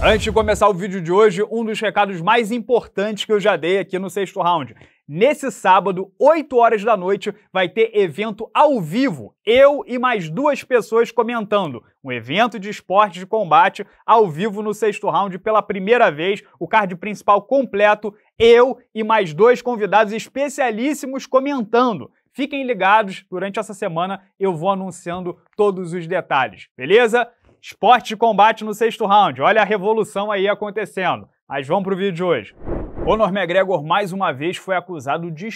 Antes de começar o vídeo de hoje, um dos recados mais importantes que eu já dei aqui no sexto round. Nesse sábado, 8 horas da noite, vai ter evento ao vivo. Eu e mais duas pessoas comentando. Um evento de esporte de combate ao vivo no sexto round pela primeira vez. O card principal completo. Eu e mais dois convidados especialíssimos comentando. Fiquem ligados, durante essa semana eu vou anunciando todos os detalhes, beleza? esporte de combate no sexto round. Olha a revolução aí acontecendo. Mas vamos pro vídeo de hoje. Conor McGregor mais uma vez foi acusado de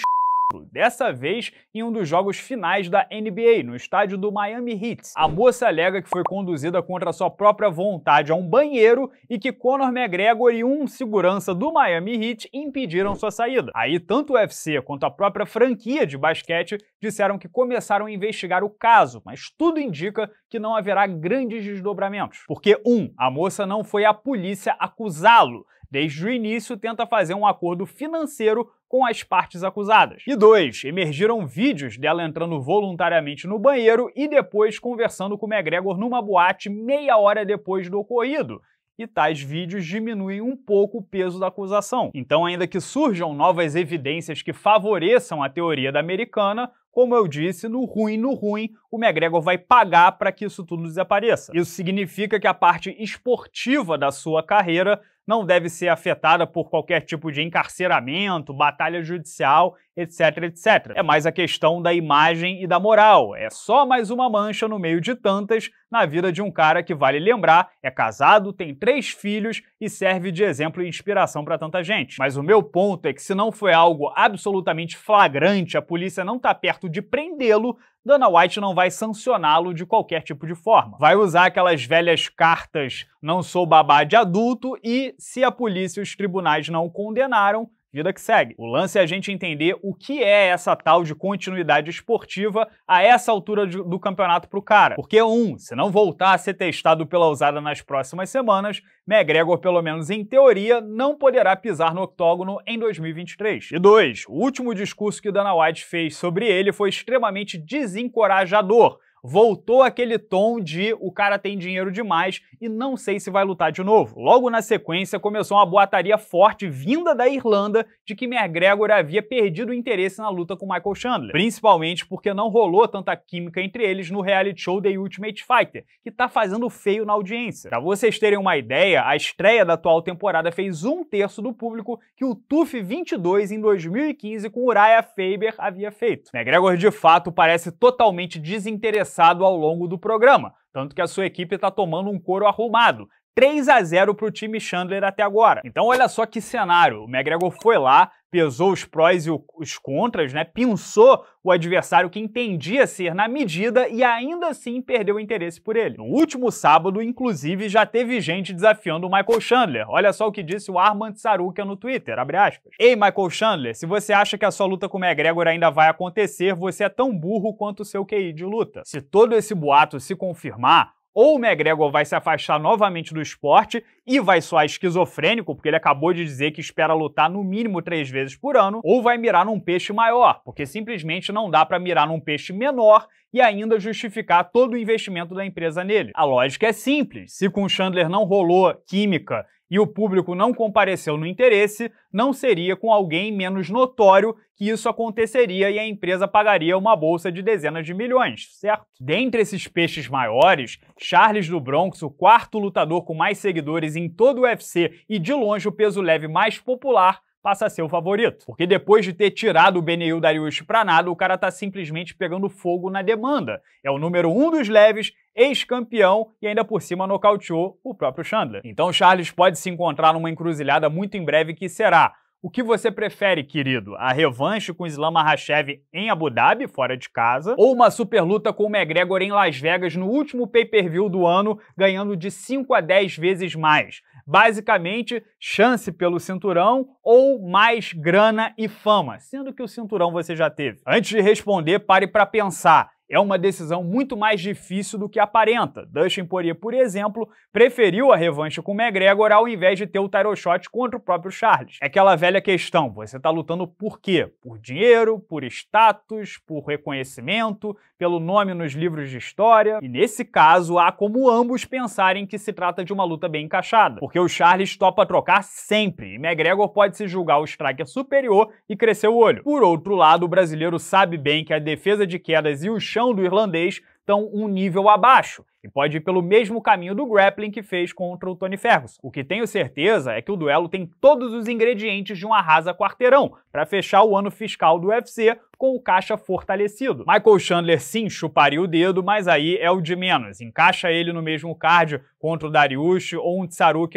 dessa vez em um dos jogos finais da NBA, no estádio do Miami Heat. A moça alega que foi conduzida contra sua própria vontade a um banheiro e que Conor McGregor e um segurança do Miami Heat impediram sua saída. Aí tanto o UFC quanto a própria franquia de basquete disseram que começaram a investigar o caso, mas tudo indica que não haverá grandes desdobramentos, porque um, a moça não foi à polícia acusá-lo, desde o início tenta fazer um acordo financeiro com as partes acusadas. E dois, emergiram vídeos dela entrando voluntariamente no banheiro e depois conversando com McGregor numa boate meia hora depois do ocorrido. E tais vídeos diminuem um pouco o peso da acusação. Então, ainda que surjam novas evidências que favoreçam a teoria da americana, como eu disse, no ruim, no ruim, o McGregor vai pagar para que isso tudo desapareça. Isso significa que a parte esportiva da sua carreira não deve ser afetada por qualquer tipo de encarceramento, batalha judicial, etc, etc. É mais a questão da imagem e da moral. É só mais uma mancha no meio de tantas na vida de um cara que, vale lembrar, é casado, tem três filhos e serve de exemplo e inspiração para tanta gente. Mas o meu ponto é que se não foi algo absolutamente flagrante, a polícia não tá perto de prendê-lo, Dana White não vai sancioná-lo de qualquer tipo de forma. Vai usar aquelas velhas cartas não sou babá de adulto e se a polícia e os tribunais não o condenaram, Vida que segue. O lance é a gente entender o que é essa tal de continuidade esportiva a essa altura de, do campeonato pro cara. Porque, um, se não voltar a ser testado pela usada nas próximas semanas, McGregor, pelo menos em teoria, não poderá pisar no octógono em 2023. E dois, o último discurso que Dana White fez sobre ele foi extremamente desencorajador voltou aquele tom de o cara tem dinheiro demais e não sei se vai lutar de novo. Logo na sequência, começou uma boataria forte vinda da Irlanda de que McGregor havia perdido o interesse na luta com Michael Chandler, principalmente porque não rolou tanta química entre eles no reality show The Ultimate Fighter, que tá fazendo feio na audiência. Pra vocês terem uma ideia, a estreia da atual temporada fez um terço do público que o TUF 22 em 2015 com Uriah Faber havia feito. McGregor de fato parece totalmente desinteressado conversado ao longo do programa, tanto que a sua equipe está tomando um couro arrumado. 3 a 0 para o time Chandler até agora. Então olha só que cenário. O McGregor foi lá, pesou os prós e os contras, né? Pensou o adversário que entendia ser na medida e ainda assim perdeu o interesse por ele. No último sábado, inclusive, já teve gente desafiando o Michael Chandler. Olha só o que disse o Armand Sarukian no Twitter, abre aspas. Ei, Michael Chandler, se você acha que a sua luta com o McGregor ainda vai acontecer, você é tão burro quanto o seu QI de luta. Se todo esse boato se confirmar, ou o McGregor vai se afastar novamente do esporte e vai soar esquizofrênico, porque ele acabou de dizer que espera lutar no mínimo três vezes por ano, ou vai mirar num peixe maior, porque simplesmente não dá para mirar num peixe menor e ainda justificar todo o investimento da empresa nele. A lógica é simples: se com Chandler não rolou química e o público não compareceu no interesse, não seria com alguém menos notório que isso aconteceria e a empresa pagaria uma bolsa de dezenas de milhões, certo? Dentre esses peixes maiores, Charles do Bronx, o quarto lutador com mais seguidores em todo o UFC e de longe o peso leve mais popular, passa a ser o favorito. Porque depois de ter tirado o BNU Dariush para nada, o cara tá simplesmente pegando fogo na demanda. É o número um dos leves, ex-campeão e ainda por cima nocauteou o próprio Chandler. Então o Charles pode se encontrar numa encruzilhada muito em breve que será o que você prefere, querido? A revanche com Islam Makhachev em Abu Dhabi, fora de casa, ou uma superluta com o McGregor em Las Vegas no último pay-per-view do ano, ganhando de 5 a 10 vezes mais? Basicamente, chance pelo cinturão ou mais grana e fama, sendo que o cinturão você já teve. Antes de responder, pare para pensar é uma decisão muito mais difícil do que aparenta. Dustin Poirier, por exemplo, preferiu a revanche com o McGregor ao invés de ter o title shot contra o próprio Charles. É aquela velha questão, você está lutando por quê? Por dinheiro, por status, por reconhecimento, pelo nome nos livros de história. E nesse caso, há como ambos pensarem que se trata de uma luta bem encaixada, porque o Charles topa trocar sempre, e McGregor pode se julgar o striker superior e crescer o olho. Por outro lado, o brasileiro sabe bem que a defesa de quedas e o chão chão do irlandês estão um nível abaixo e pode ir pelo mesmo caminho do grappling que fez contra o Tony Ferguson. O que tenho certeza é que o duelo tem todos os ingredientes de um arrasa quarteirão para fechar o ano fiscal do UFC com o caixa fortalecido. Michael Chandler sim chuparia o dedo, mas aí é o de menos. Encaixa ele no mesmo card contra o Darius ou um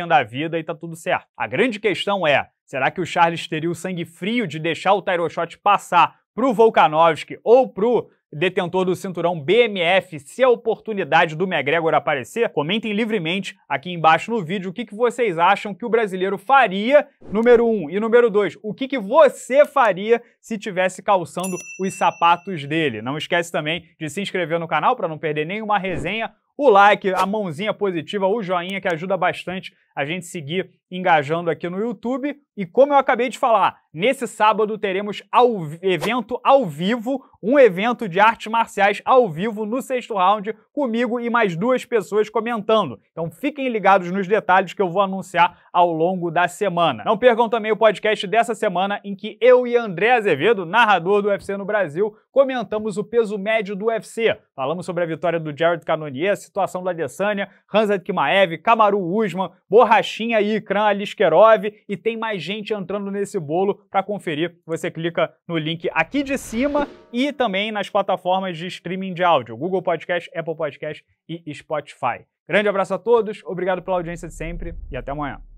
anda a vida e tá tudo certo. A grande questão é, será que o Charles teria o sangue frio de deixar o Tyroshot passar pro Volkanovski ou pro detentor do cinturão BMF, se a oportunidade do McGregor aparecer? Comentem livremente aqui embaixo no vídeo o que, que vocês acham que o brasileiro faria, número um. E número dois, o que, que você faria se tivesse calçando os sapatos dele? Não esquece também de se inscrever no canal para não perder nenhuma resenha o like, a mãozinha positiva, o joinha que ajuda bastante a gente seguir engajando aqui no YouTube. E como eu acabei de falar, nesse sábado teremos ao, evento ao vivo, um evento de artes marciais ao vivo no sexto round, comigo e mais duas pessoas comentando. Então fiquem ligados nos detalhes que eu vou anunciar ao longo da semana. Não percam também o podcast dessa semana, em que eu e André Azevedo, narrador do UFC no Brasil, comentamos o peso médio do UFC. Falamos sobre a vitória do Jared Cannonier, a situação da Adesanya, Hansa Kimaev, Kamaru Usman, Borrachinha e Ikram Alakran Aliskerov e tem mais gente entrando nesse bolo. Para conferir, você clica no link aqui de cima e também nas plataformas de streaming de áudio, Google Podcast, Apple Podcast e Spotify. Grande abraço a todos, obrigado pela audiência de sempre e até amanhã.